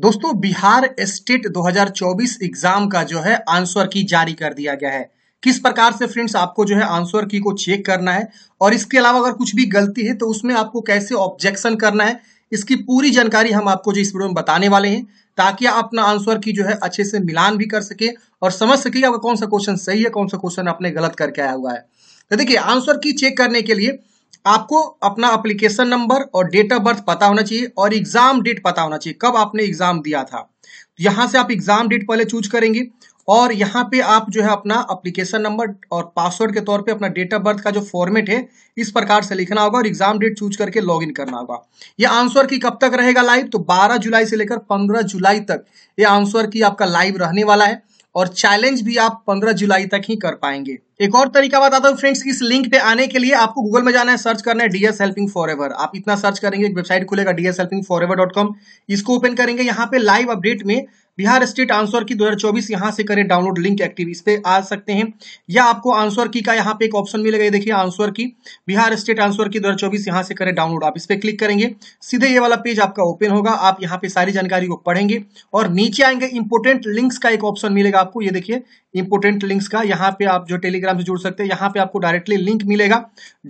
दोस्तों Bihar state 2024 exam का जो है आंसर की जारी कर दिया गया है किस प्रकार से फ्रेंड्स आपको जो है आंसर की को चेक करना है और इसके अलावा अगर कुछ भी गलती है तो उसमें आपको कैसे ऑब्जेक्शन करना है इसकी पूरी जानकारी हम आपको जो इस वीडियो में बताने वाले हैं ताकि आप अपना आंसर की जो है अच्छे से मिलान भी कर सके और समझ सके आपका कौन सा क्वेश्चन सही है कौन सा क्वेश्चन आपने गलत करके आया हुआ है तो देखिए आंसर की चेक करने के लिए आपको अपना अप्लीकेशन नंबर और डेट ऑफ बर्थ पता होना चाहिए और एग्जाम डेट पता होना चाहिए कब आपने एग्जाम दिया था तो यहां से आप एग्जाम डेट पहले चूज करेंगे और यहाँ पे आप जो है अपना अप्लीकेशन नंबर और पासवर्ड के तौर पे अपना डेट ऑफ बर्थ का जो फॉर्मेट है इस प्रकार से लिखना होगा और एग्जाम डेट चूज करके लॉग इन करना होगा ये आंसर की कब तक रहेगा लाइव तो 12 जुलाई से लेकर 15 जुलाई तक ये आंसर की आपका लाइव रहने वाला है और चैलेंज भी आप 15 जुलाई तक ही कर पाएंगे एक और तरीका बताता हूँ फ्रेंड्स इस लिंक पे आने के लिए आपको गूगल में जाना है सर्च करना है डीएस हेल्पिंग फॉर एवर आप इतना सर्च करेंगे एक वेबसाइट खुलेगा DS helping forever dot com इसको ओपन करेंगे यहाँ पे लाइव अपडेट में बिहार स्टेट आंसर की 2024 यहां से करें डाउनलोड लिंक एक्टिव इस पे आ सकते हैं या आपको आंसर की का यहाँ पे एक ऑप्शन मिलेगा ये देखिए आंसर की बिहार स्टेट आंसर की 2024 यहाँ से करें डाउनलोड आप इस पे क्लिक करेंगे सीधे ये वाला पेज आपका ओपन होगा आप यहाँ पे सारी जानकारी को पढ़ेंगे और नीचे आएंगे इंपोर्टेंट लिंक्स का एक ऑप्शन मिलेगा आपको ये देखिए इंपोर्टेंट लिंक्स का यहाँ पे आप जो टेलीग्राम से जुड़ सकते हैं यहाँ पे आपको डायरेक्टली लिंक मिलेगा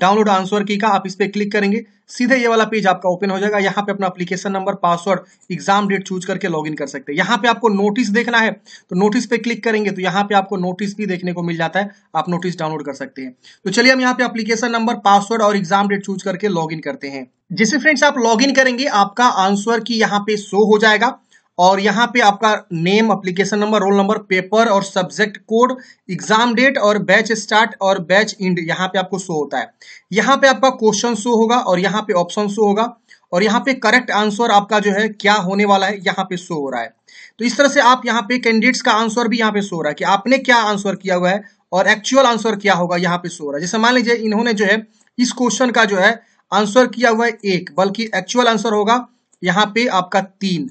डाउनलोड आंसर की का आप इस पे क्लिक करेंगे सीधे ये वाला पेज आपका ओपन हो जाएगा यहाँ पे अपना application number password exam date choose करके लॉगिन कर सकते हैं यहाँ पे आपको नोटिस देखना है तो नोटिस पे क्लिक करेंगे तो यहाँ पे आपको नोटिस भी देखने को मिल जाता है आप नोटिस डाउनलोड कर सकते हैं तो चलिए हम यहाँ पे अपलीकेशन नंबर पासवर्ड और एग्जाम डेट चूज करके लॉग करते हैं जैसे फ्रेंड्स आप लॉग करेंगे आपका आंसर की यहाँ पे शो हो जाएगा और यहाँ पे आपका name application number roll number paper और सब्जेक्ट कोड एग्जाम डेट और बैच स्टार्ट और बैच इंड यहाँ पे आपको शो होता है यहाँ पे आपका क्वेश्चन शो होगा और यहाँ पे ऑप्शन शो होगा और यहाँ पे करेक्ट आंसर आपका जो है क्या होने वाला है यहाँ पे शो हो रहा है तो इस तरह से आप यहाँ पे कैंडिडेट्स का आंसर भी यहाँ पे शो हो रहा है कि आपने क्या आंसर किया हुआ है और एक्चुअल आंसर क्या होगा यहाँ पे शो हो रहा है जैसे मान लीजिए इन्होंने जो है इस क्वेश्चन का जो है आंसर किया हुआ है एक बल्कि एक्चुअल आंसर होगा यहाँ पे आपका तीन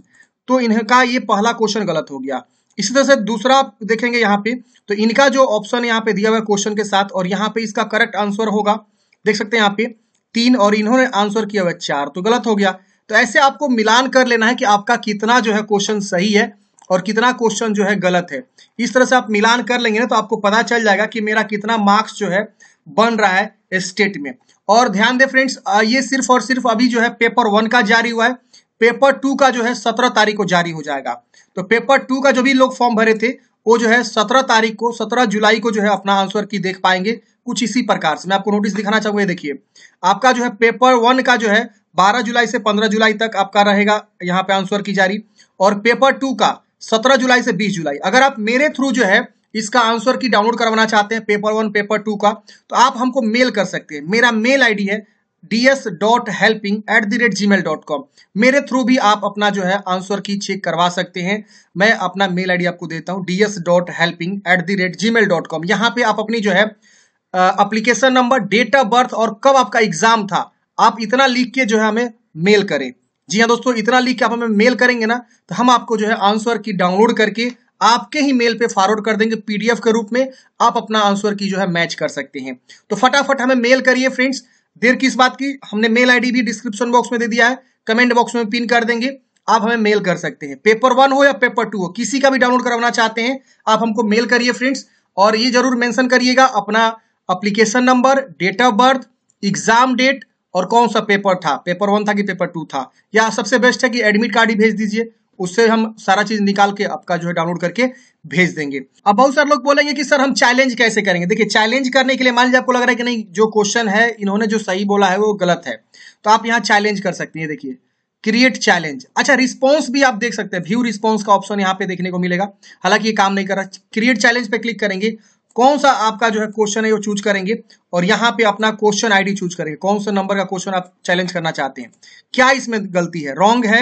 तो इनका ये पहला क्वेश्चन गलत हो गया इसी तरह से दूसरा देखेंगे यहाँ पे तो इनका जो ऑप्शन यहाँ पे दिया हुआ क्वेश्चन के साथ और यहाँ पे इसका करेक्ट आंसर होगा देख सकते हैं यहाँ पे तीन और इन्होंने आंसर किया हुआ चार तो गलत हो गया तो ऐसे आपको मिलान कर लेना है कि आपका कितना जो है क्वेश्चन सही है और कितना क्वेश्चन जो है गलत है इस तरह से आप मिलान कर लेंगे ना तो आपको पता चल जाएगा कि मेरा कितना मार्क्स जो है बन रहा है स्टेट में और ध्यान दे फ्रेंड्स ये सिर्फ और सिर्फ अभी जो है पेपर वन का जारी हुआ है पेपर टू का जो है सत्रह तारीख को जारी हो जाएगा तो पेपर टू का जो भी लोग फॉर्म भरे थे वो जो है सत्रह तारीख को सत्रह जुलाई को जो है अपना आंसर की देख पाएंगे कुछ इसी प्रकार से मैं आपको नोटिस दिखाना चाहूंगा देखिए आपका जो है पेपर वन का जो है बारह जुलाई से पंद्रह जुलाई तक आपका रहेगा यहाँ पे आंसर की जारी और पेपर टू का सत्रह जुलाई से बीस जुलाई अगर आप मेरे थ्रू जो है इसका आंसर की डाउनलोड करवाना चाहते हैं पेपर वन पेपर टू का तो आप हमको मेल कर सकते हैं मेरा मेल आईडी है DS dot helping at the rate Gmail dot com मेरे थ्रू भी आप अपना जो है आंसर की चेक करवा सकते हैं मैं अपना मेल आईडी आपको देता हूं D dot helping at the rate Gmail dot com पे आप अपनी जो है application number date of birth और कब आपका एग्जाम था आप इतना लिख के जो है हमें मेल करें जी हाँ दोस्तों इतना लिख के आप हमें मेल करेंगे ना तो हम आपको जो है आंसर की डाउनलोड करके आपके ही मेल पे फॉरवर्ड कर देंगे पीडीएफ के रूप में आप अपना आंसर की जो है मैच कर सकते हैं तो फटाफट हमें मेल करिए फ्रेंड्स देर किस बात की हमने मेल आईडी भी डिस्क्रिप्शन बॉक्स में दे दिया है कमेंट बॉक्स में पिन कर देंगे आप हमें मेल कर सकते हैं पेपर वन हो या पेपर टू हो किसी का भी डाउनलोड करवाना चाहते हैं आप हमको मेल करिए फ्रेंड्स और ये जरूर मेंशन करिएगा अपना application number date of birth exam date और कौन सा पेपर था पेपर वन था कि पेपर टू था या सबसे बेस्ट है कि एडमिट कार्ड ही भेज दीजिए उससे हम सारा चीज निकाल के आपका जो है डाउनलोड करके भेज देंगे अब बहुत सारे लोग बोलेंगे कि सर हम चैलेंज कैसे करेंगे देखिए चैलेंज करने के लिए मान लीजिए आपको लग रहा है कि नहीं जो क्वेश्चन है इन्होंने जो सही बोला है वो गलत है तो आप यहाँ चैलेंज कर सकती है देखिए क्रिएट चैलेंज अच्छा रिस्पॉन्स भी आप देख सकते हैं व्यू रिस्पॉन्स का ऑप्शन यहाँ पे देखने को मिलेगा हालांकि ये काम नहीं कर रहा क्रिएट चैलेंज पे क्लिक करेंगे कौन सा आपका जो है क्वेश्चन है वो चूज करेंगे और यहाँ पे अपना क्वेश्चन आईडी चूज करेंगे कौन सा नंबर का क्वेश्चन आप चैलेंज करना चाहते हैं क्या इसमें गलती है रॉन्ग है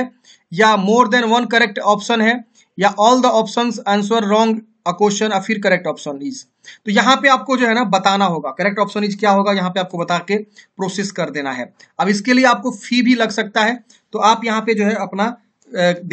या more than one correct option है या all the option answer wrong uh question फिर करेक्ट ऑप्शन इज तो यहाँ पे आपको जो है ना बताना होगा करेक्ट ऑप्शन इज क्या होगा यहाँ पे आपको बता के प्रोसेस कर देना है अब इसके लिए आपको फी भी लग सकता है तो आप यहाँ पे जो है अपना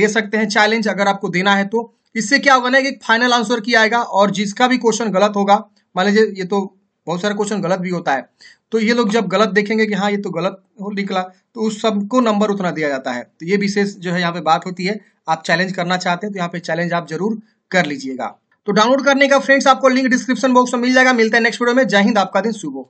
दे सकते हैं चैलेंज अगर आपको देना है तो इससे क्या होगा ना कि फाइनल आंसर किया आएगा और जिसका भी क्वेश्चन गलत होगा मान लीजिए ये तो बहुत सारे क्वेश्चन गलत भी होता है तो ये लोग जब गलत देखेंगे कि हाँ ये तो गलत निकला तो उस सबको नंबर उतना दिया जाता है तो ये विशेष जो है यहाँ पे बात होती है आप चैलेंज करना चाहते हैं तो यहाँ पे चैलेंज आप जरूर कर लीजिएगा तो डाउनलोड करने का फ्रेंड्स आपको लिंक डिस्क्रिप्शन बॉक्स में मिल जाएगा मिलता है नेक्स्ट वीडियो में जय हिंद आपका दिन शुभ हो